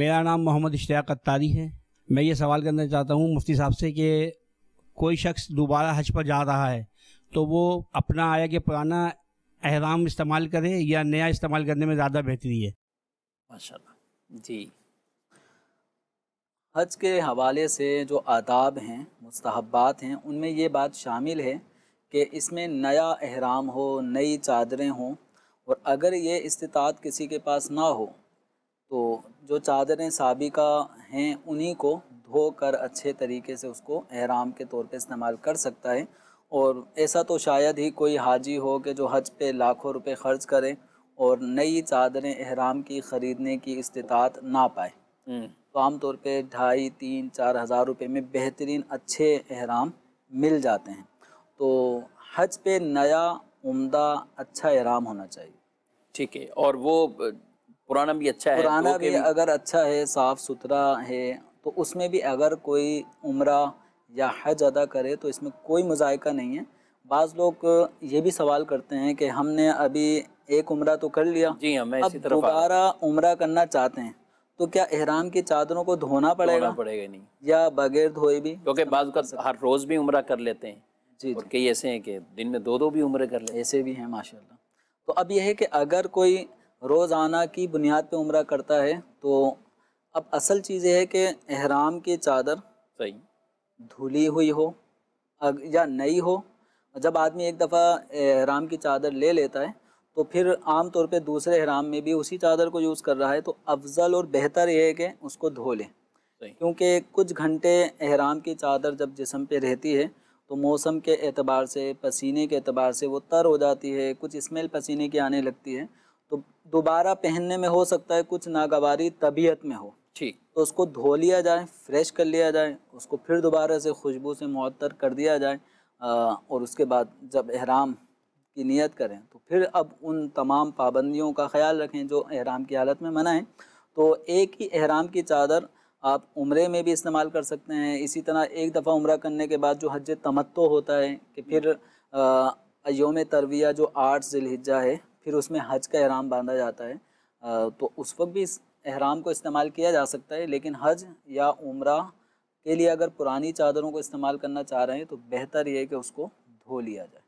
मेरा नाम मोहम्मद इश्तियाक अत्तारी है मैं ये सवाल करना चाहता हूँ मुफ्ती साहब से कि कोई शख्स दोबारा हज पर जा रहा है तो वो अपना आया कि पुराना अहराम इस्तेमाल करे या नया इस्तेमाल करने में ज़्यादा बेहतरी है माशा जी हज के हवाले से जो आदाब हैं मस्तहबात हैं उनमें ये बात शामिल है कि इसमें नया अहराम हो नई चादरें हों और अगर ये इस्तात किसी के पास ना हो तो जो चादरें सबिका हैं उन्हीं को धोकर अच्छे तरीके से उसको एहराम के तौर पे इस्तेमाल कर सकता है और ऐसा तो शायद ही कोई हाजी हो कि जो हज पे लाखों रुपए खर्च करे और नई चादरें एहराम की ख़रीदने की इस्तात ना पाए हम्म। तो आमतौर पे ढाई तीन चार हज़ार रुपये में बेहतरीन अच्छे एहराम मिल जाते हैं तो हज पे नया उम्दा अच्छा एहराम होना चाहिए ठीक है और वो पुराना भी अच्छा है पुराना भी, भी अगर अच्छा है साफ़ सुथरा है तो उसमें भी अगर कोई उम्र या हज अदा करे तो इसमें कोई मजायका नहीं है बाज़ लोग ये भी सवाल करते हैं कि हमने अभी एक उम्र तो कर लिया जी हमें हाँ, दोबारा उम्र करना चाहते हैं तो क्या एहराम की चादरों को धोना पड़ेगा धोना पड़ेगा नहीं या बगैर धोए भी क्योंकि बाज़ हर रोज़ भी उम्र कर लेते हैं जी कई ऐसे हैं कि दिन में दो दो भी उम्र कर ले ऐसे भी हैं माशाल्लाह तो अब यह है कि अगर कोई रोज़ाना की बुनियाद पे उम्र करता है तो अब असल चीज़ है कि अहराम की चादर सही धुली हुई हो या नई हो जब आदमी एक दफ़ा अहराम की चादर ले लेता है तो फिर आम तौर पे दूसरे अहराम में भी उसी चादर को यूज़ कर रहा है तो अफजल और बेहतर यह है कि उसको धो लें क्योंकि कुछ घंटे अहराम की चादर जब जिसम पे रहती है तो मौसम के एतबार से पसीने के एतबार से वो तर हो जाती है कुछ स्मेल पसीने की आने लगती है तो दोबारा पहनने में हो सकता है कुछ नागवारी तबीयत में हो ठीक तो उसको धो लिया जाए फ्रेश कर लिया जाए उसको फिर दोबारा से खुशबू से मअतर कर दिया जाए और उसके बाद जब एहराम की नीयत करें तो फिर अब उन तमाम पाबंदियों का ख्याल रखें जो एहराम की हालत में मनाएं तो एक ही एहराम की चादर आप उम्रे में भी इस्तेमाल कर सकते हैं इसी तरह एक दफ़ा उम्र करने के बाद जो हज तमत्तो होता है कि फिर योम तरविया जो आठ जिलहिजा है फिर उसमें हज का अहराम बांधा जाता है तो उस वक्त भी इस एहराम को इस्तेमाल किया जा सकता है लेकिन हज या उम्र के लिए अगर पुरानी चादरों को इस्तेमाल करना चाह रहे हैं तो बेहतर ये है कि उसको धो लिया जाए